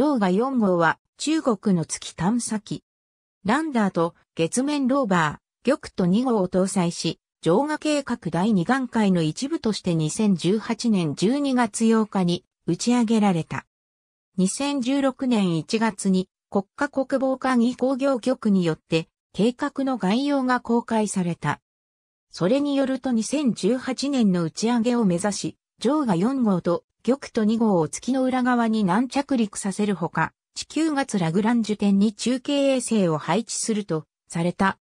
上が4号は中国の月探査機。ランダーと月面ローバー、玉と2号を搭載し、上下計画第2段階の一部として2018年12月8日に打ち上げられた。2016年1月に国家国防会議工業局によって計画の概要が公開された。それによると2018年の打ち上げを目指し、上が4号と玉と2号を月の裏側に軟着陸させるほか、地球月ラグランジュ圏に中継衛星を配置するとされた。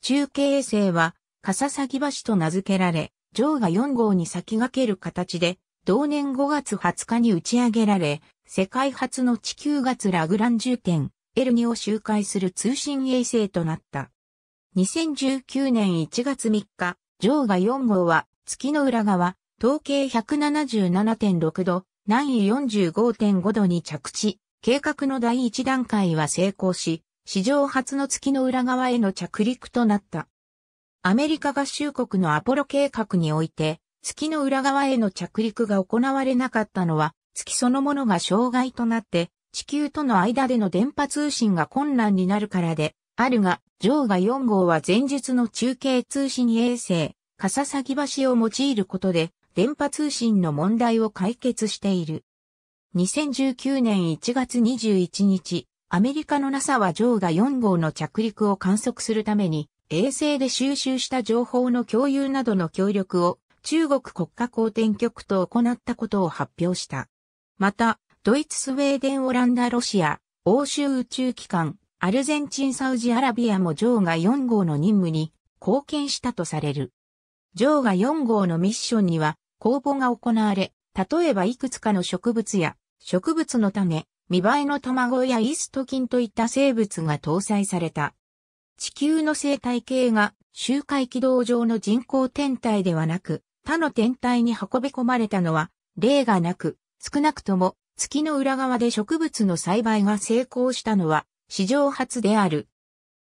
中継衛星は、カササギ橋と名付けられ、上が4号に先駆ける形で、同年5月20日に打ち上げられ、世界初の地球月ラグランジュ圏、L2 を周回する通信衛星となった。2019年1月3日、上が4号は月の裏側、統計177.6度、南易45.5度に着地、計画の第一段階は成功し、史上初の月の裏側への着陸となった。アメリカ合衆国のアポロ計画において、月の裏側への着陸が行われなかったのは、月そのものが障害となって、地球との間での電波通信が困難になるからで、あるが、上下4号は前述の中継通信衛星、笠崎橋を用いることで、電波通信の問題を解決している。2019年1月21日、アメリカの NASA はジョーが4号の着陸を観測するために、衛星で収集した情報の共有などの協力を中国国家公転局と行ったことを発表した。また、ドイツ、スウェーデン、オランダ、ロシア、欧州宇宙機関、アルゼンチン、サウジアラビアもジョーが4号の任務に貢献したとされる。ジョーガ4号のミッションには公募が行われ、例えばいくつかの植物や植物の種、見栄えの卵やイースト菌といった生物が搭載された。地球の生態系が周回軌道上の人工天体ではなく、他の天体に運び込まれたのは例がなく、少なくとも月の裏側で植物の栽培が成功したのは史上初である。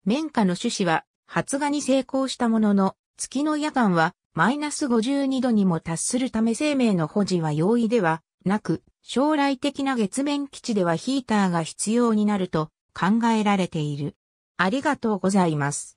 綿花の種子は発芽に成功したものの、月の夜間はマイナス52度にも達するため生命の保持は容易ではなく、将来的な月面基地ではヒーターが必要になると考えられている。ありがとうございます。